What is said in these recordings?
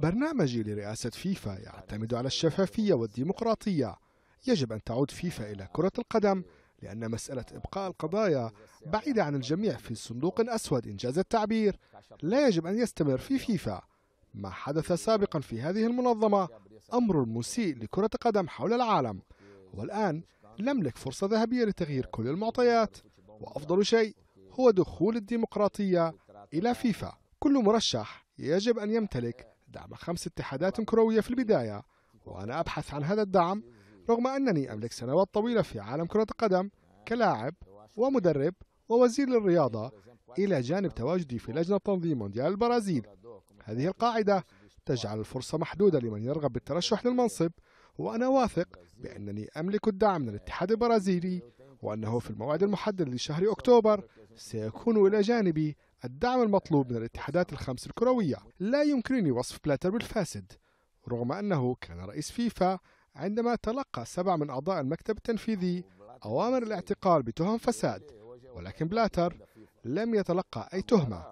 برنامجي لرئاسة فيفا يعتمد على الشفافية والديمقراطية يجب أن تعود فيفا إلى كرة القدم لأن مسألة إبقاء القضايا بعيدة عن الجميع في صندوق أسود إنجاز التعبير لا يجب أن يستمر في فيفا ما حدث سابقا في هذه المنظمة أمر مسيء لكرة قدم حول العالم والآن نملك فرصة ذهبية لتغيير كل المعطيات وأفضل شيء هو دخول الديمقراطية إلى فيفا كل مرشح يجب أن يمتلك دعم خمس اتحادات كروية في البداية وأنا أبحث عن هذا الدعم رغم أنني أملك سنوات طويلة في عالم كرة القدم كلاعب ومدرب ووزير للرياضة إلى جانب تواجدي في لجنة تنظيم مونديال البرازيل هذه القاعدة تجعل الفرصة محدودة لمن يرغب بالترشح للمنصب وأنا واثق بأنني أملك الدعم من الاتحاد البرازيلي وأنه في الموعد المحدد لشهر أكتوبر سيكون إلى جانبي الدعم المطلوب من الاتحادات الخمس الكروية لا يمكنني وصف بلاتر بالفاسد رغم أنه كان رئيس فيفا عندما تلقى سبع من أعضاء المكتب التنفيذي أوامر الاعتقال بتهم فساد ولكن بلاتر لم يتلقى أي تهمة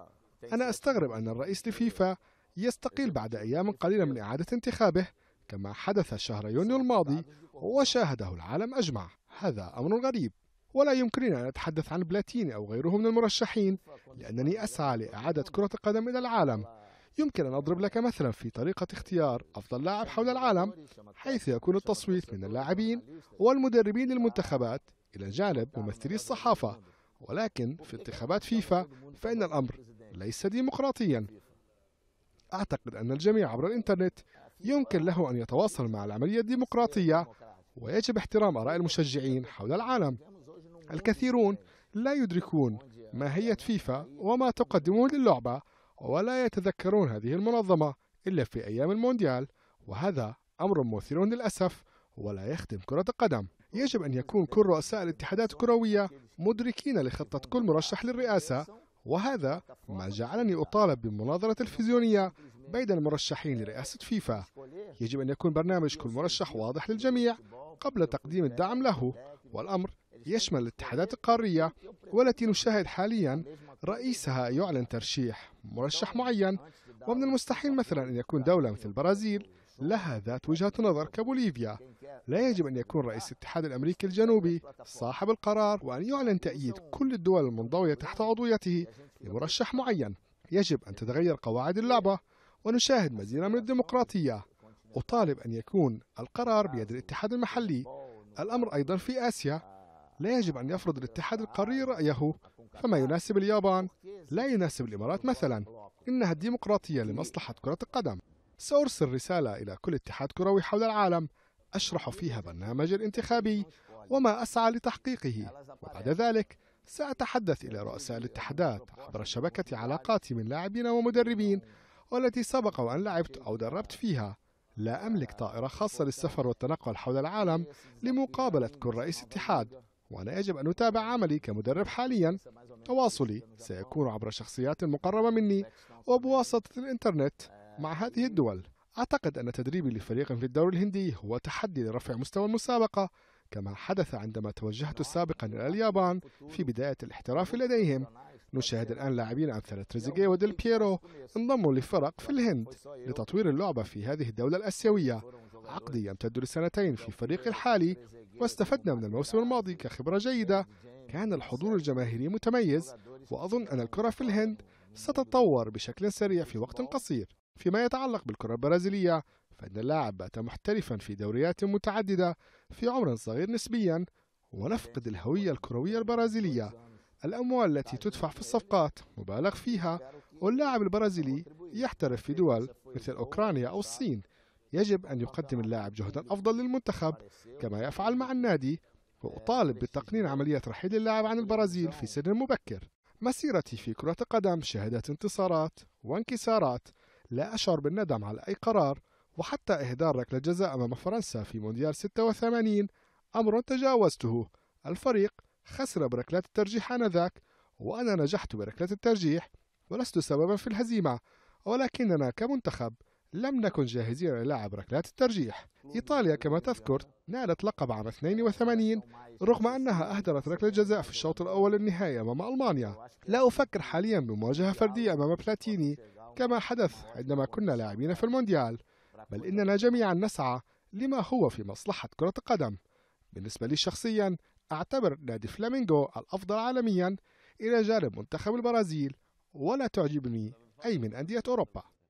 أنا أستغرب أن الرئيس لفيفا يستقيل بعد أيام قليلة من إعادة انتخابه كما حدث شهر يونيو الماضي وشاهده العالم أجمع هذا أمر غريب ولا يمكننا أن نتحدث عن بلاتيني أو غيره من المرشحين لأنني أسعى لإعادة كرة القدم إلى العالم يمكن أن أضرب لك مثلا في طريقة اختيار أفضل لاعب حول العالم حيث يكون التصويت من اللاعبين والمدربين للمنتخبات إلى جانب ممثلي الصحافة ولكن في انتخابات فيفا فإن الأمر ليس ديمقراطيا أعتقد أن الجميع عبر الإنترنت يمكن له أن يتواصل مع العملية الديمقراطية ويجب احترام آراء المشجعين حول العالم الكثيرون لا يدركون ماهية فيفا وما تقدمه للعبة ولا يتذكرون هذه المنظمة إلا في أيام المونديال وهذا أمر مثير للأسف ولا يخدم كرة القدم يجب أن يكون كل رؤساء الاتحادات الكروية مدركين لخطة كل مرشح للرئاسة وهذا ما جعلني أطالب بمناظرة تلفزيونية بين المرشحين لرئاسة فيفا يجب أن يكون برنامج كل مرشح واضح للجميع قبل تقديم الدعم له والأمر يشمل الاتحادات القارية والتي نشاهد حاليا رئيسها يعلن ترشيح مرشح معين ومن المستحيل مثلا أن يكون دولة مثل البرازيل لها ذات وجهة نظر كبوليفيا لا يجب أن يكون رئيس الاتحاد الأمريكي الجنوبي صاحب القرار وأن يعلن تأييد كل الدول المنضوية تحت عضويته لمرشح معين يجب أن تتغير قواعد اللعبة ونشاهد مزيدا من الديمقراطية أطالب أن يكون القرار بيد الاتحاد المحلي الأمر أيضا في آسيا لا يجب أن يفرض الاتحاد القاري رأيه فما يناسب اليابان لا يناسب الإمارات مثلا إنها الديمقراطية لمصلحة كرة القدم سأرسل رسالة إلى كل اتحاد كروي حول العالم أشرح فيها برنامج الانتخابي وما أسعى لتحقيقه وبعد ذلك سأتحدث إلى رؤساء الاتحادات عبر شبكة علاقاتي من لاعبين ومدربين والتي سبق وأن لعبت أو دربت فيها لا أملك طائرة خاصة للسفر والتنقل حول العالم لمقابلة كل رئيس اتحاد وأنا يجب أن أتابع عملي كمدرب حاليا تواصلي سيكون عبر شخصيات مقربة مني وبواسطة الإنترنت مع هذه الدول أعتقد أن تدريبي لفريق في الدوري الهندي هو تحدي لرفع مستوى المسابقة كما حدث عندما توجهت سابقا إلى اليابان في بداية الاحتراف لديهم نشاهد الآن لاعبين أمثلة تريزيجي وديل بييرو انضموا لفرق في الهند لتطوير اللعبة في هذه الدولة الآسيوية عقد يمتد لسنتين في الفريق الحالي واستفدنا من الموسم الماضي كخبرة جيدة كان الحضور الجماهيري متميز وأظن أن الكرة في الهند ستتطور بشكل سريع في وقت قصير فيما يتعلق بالكرة البرازيلية فإن اللاعب بات محترفا في دوريات متعددة في عمر صغير نسبيا ونفقد الهوية الكروية البرازيلية الأموال التي تدفع في الصفقات مبالغ فيها واللاعب البرازيلي يحترف في دول مثل أوكرانيا أو الصين يجب أن يقدم اللاعب جهدا أفضل للمنتخب كما يفعل مع النادي وأطالب بتقنين عملية رحيل اللاعب عن البرازيل في سن مبكر مسيرتي في كرة القدم شهدت انتصارات وانكسارات لا أشعر بالندم على أي قرار وحتى إهدار ركلة جزاء أمام فرنسا في مونديال 86 أمر تجاوزته الفريق خسر بركلات الترجيح آنذاك وأنا نجحت بركلة الترجيح ولست سببا في الهزيمة ولكننا كمنتخب لم نكن جاهزين للعب ركلات الترجيح إيطاليا كما تذكر نالت لقب عام 82 رغم أنها أهدرت ركلة جزاء في الشوط الأول النهائي أمام ألمانيا لا أفكر حاليا بمواجهة فردية أمام بلاتيني كما حدث عندما كنا لاعبين في المونديال بل إننا جميعا نسعى لما هو في مصلحة كرة القدم بالنسبة لي شخصيا أعتبر نادي فلامينغو الأفضل عالميا إلى جانب منتخب البرازيل ولا تعجبني أي من أندية أوروبا